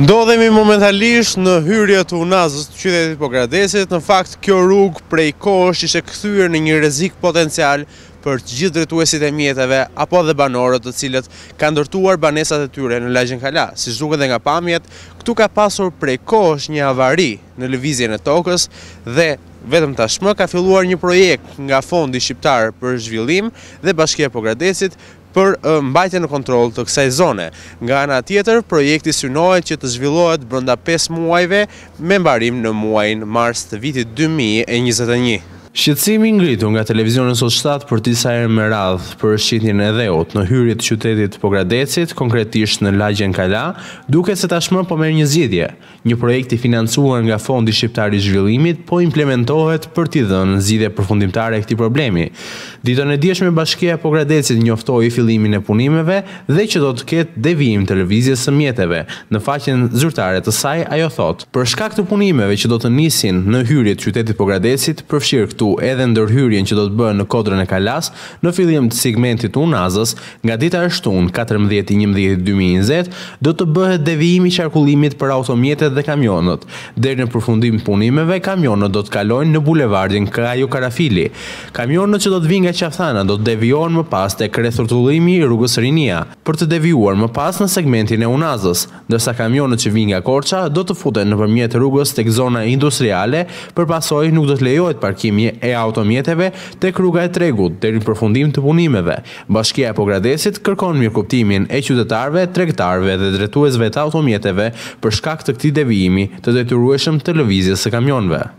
Ndodhemi momentalisht në hyrje të unazës të qytetit Pogradesit, në fakt kjo rrug prej kosh ishe këthyr në një rezik potencial për të gjithë drejtuesit e mjetëve apo dhe banorët të cilët ka ndërtuar banesat e tyre në lajgjën kala. Si shduke dhe nga pamjet, këtu ka pasur prej kosh një avari në levizje e tokës dhe vetëm tashmë ka filluar një projekt nga fondi shqiptar për zhvillim dhe bashkje Pogradesit për mbajtje në kontrol të kësaj zone. Nga nga tjetër, projekti synohet që të zhvillohet brënda 5 muajve me mbarim në muajnë mars të vitit 2021. Shitësimi ngritur nga Televizioni Sot shtatë për disa herë me radh për shqitjen e dheut në hyrit qytetit Pogradecit, konkretisht në lagjen Kala, duket se tashmë po merr një zgjidhje. Një projekt i financuar nga Fondi Shqiptar i Zhvillimit po implementohet për t'i dhënë zgjidhje përfundimtare e këtij problemi. Ditën e djeshme Bashkia e Pogradecit njoftoi fillimin e punimeve dhe që do të ketë devijim të lëvizjes së mjeteve. Në faqen zyrtare të saj ajo thot: "Për shkak të punimeve që do të nisin në hyrjet qytetit Pogradecit, përfshirë respektu edhe ndërhyrjen që do të bëhen në kodrën e kalas në fillim të segmentit unazës nga dita e shtun 14.11.2020 do të bëhet devijimi qarkullimit për automjetet dhe kamionët. Deri në përfundim të punimeve, kamionët do të kalojnë në bulevardin Kraju Karafili. Kamionët që do të vinë nga Qafthana do të devijojnë më pas tek rrethrotullimi i rrugës Rinia për të devijuar më pas në segmentin e unazës, ndërsa kamionët që vinë nga Korça do të futen nëpërmjet rrugës tek zona industriale, përpasoj nuk do të lejohet parkimi e automjeteve të kruga e tregut të në përfundim të punimeve. Bashkia e Pogradesit kërkon mirëkuptimin kuptimin e qytetarve, tregtarve dhe dretuesve të automjeteve për shkak të këti devijimi të detyrueshëm të lëvizjes së kamionve.